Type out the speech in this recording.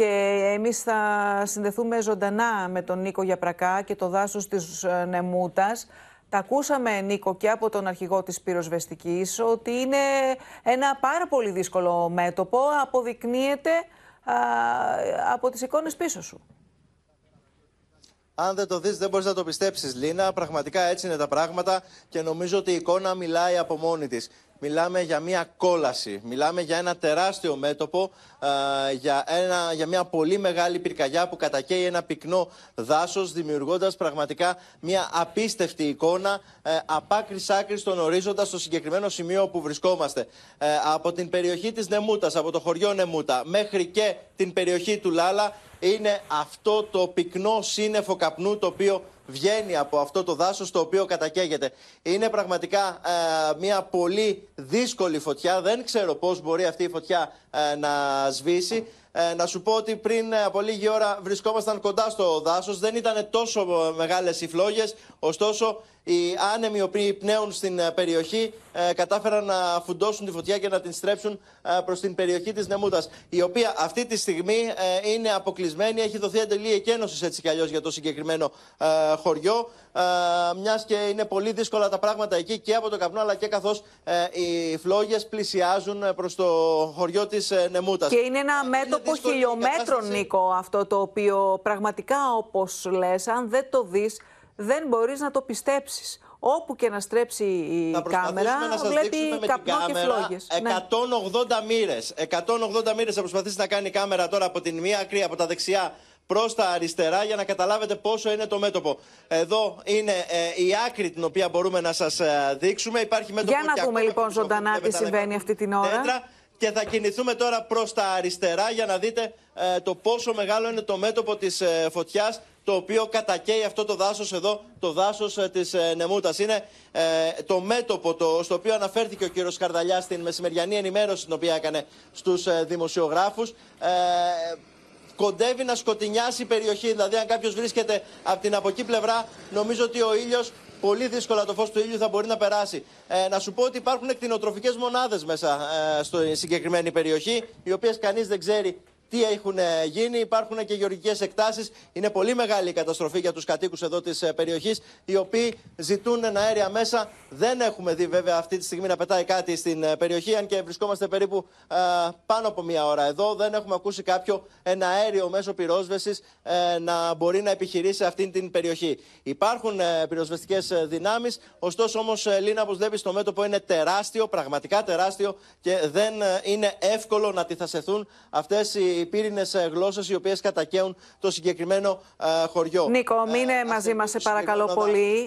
και εμείς θα συνδεθούμε ζωντανά με τον Νίκο Γιαπρακά και το δάσος της ε, Νεμούτας. Τα ακούσαμε, Νίκο, και από τον αρχηγό της πυροσβεστικής, ότι είναι ένα πάρα πολύ δύσκολο μέτωπο, αποδεικνύεται από τις εικόνες πίσω σου. Αν δεν το δεις δεν μπορείς να το πιστέψεις Λίνα, πραγματικά έτσι είναι τα πράγματα και νομίζω ότι η εικόνα μιλάει από μόνη της μιλάμε για μια κόλαση. Μιλάμε για ένα τεράστιο μέτωπο, ε, για, ένα, για μια πολύ μεγάλη πυρκαγιά που κατακαίει ένα πυκνό δάσος, δημιουργώντας πραγματικά μια απίστευτη εικόνα ε, από άκρης άκρης στον ορίζοντα στο συγκεκριμένο σημείο που βρισκόμαστε. Ε, από την περιοχή της Νεμούτας, από το χωριό Νεμούτα, μέχρι και την περιοχή του Λάλα, είναι αυτό το πυκνό σύννεφο καπνού το οποίο βγαίνει από αυτό το δάσος το οποίο κατακαίγεται. Είναι πραγματικά ε, μια πολύ δύσκολη φωτιά. Δεν ξέρω πώς μπορεί αυτή η φωτιά ε, να σβήσει. Ε, να σου πω ότι πριν ε, από λίγη ώρα βρισκόμασταν κοντά στο δάσος Δεν ήταν τόσο ε, μεγάλες οι φλόγες Ωστόσο, οι άνεμοι οι οποίοι πνέουν στην ε, περιοχή κατάφεραν να φουντώσουν τη φωτιά και να την στρέψουν ε, προς την περιοχή της Νεμούτας Η οποία αυτή τη στιγμή είναι αποκλεισμένη. Έχει δοθεί εντελή εκένωσης έτσι κι για το συγκεκριμένο χωριό. Μιας και είναι πολύ δύσκολα τα πράγματα εκεί και από το καπνό, αλλά και καθώς οι φλόγες πλησιάζουν προς το χωριό της Νεμούτας. Και είναι ένα μέτωπο από χιλιόμετρων, Νίκο, αυτό το οποίο πραγματικά, όπως λες, αν δεν το δεις, δεν μπορείς να το πιστέψεις. Όπου και να στρέψει η κάμερα, να σας βλέπει καπνό και φλόγες. 180 μοίρε. 180 μοίρες θα προσπαθήσει να κάνει η κάμερα τώρα από την μία άκρη, από τα δεξιά προς τα αριστερά για να καταλάβετε πόσο είναι το μέτωπο. Εδώ είναι ε, η άκρη την οποία μπορούμε να σας ε, δείξουμε. Υπάρχει μέτωπο για να δούμε λοιπόν ζωντανά τι συμβαίνει αυτή την ώρα και θα κινηθούμε τώρα προς τα αριστερά για να δείτε ε, το πόσο μεγάλο είναι το μέτωπο της ε, φωτιάς το οποίο κατακαίει αυτό το δάσος εδώ, το δάσος ε, της ε, Νεμούτας. Είναι ε, το μέτωπο το, στο οποίο αναφέρθηκε ο κύριος Καρδαλιάς στην μεσημεριανή ενημέρωση την οποία έκανε στους δημοσιογράφους κοντεύει να σκοτεινιάσει η περιοχή. Δηλαδή, αν κάποιος βρίσκεται από την από εκεί πλευρά, νομίζω ότι ο ήλιος πολύ δύσκολα το φως του ήλιου θα μπορεί να περάσει. Ε, να σου πω ότι υπάρχουν εκτινοτροφικές μονάδες μέσα ε, στην συγκεκριμένη περιοχή, οι οποίες κανείς δεν ξέρει τι έχουν ε, γίνει. Υπάρχουν και γεωργικές εκτάσεις. Είναι πολύ μεγάλη η καταστροφή για τους κατοίκους εδώ της ε, περιοχής, οι οποίοι ζητούν ένα αέρια μέσα. Δεν έχουμε δει βέβαια αυτή τη στιγμή να πετάει κάτι στην ε, περιοχή, αν και βρισκόμαστε περίπου πάνω από μία ώρα εδώ. Δεν έχουμε ακούσει κάποιο ένα αέριο μέσω πυρόσβεσης να μπορεί να επιχειρήσει αυτή την περιοχή. Υπάρχουν ε, πυροσβεστικές δυνάμεις, ωστόσο όμως, Λίνα, όπως βλέπεις, το μέτωπο είναι τεράστιο, πραγματικά τεράστιο και δεν είναι εύκολο να σεθούν αυτές οι οι πύρινες γλώσσες οι οποίες κατακαίουν το συγκεκριμένο ε, χωριό. Νίκο, μείνε ε, μαζί μα, σε παρακαλώ λοιπόν, πολύ.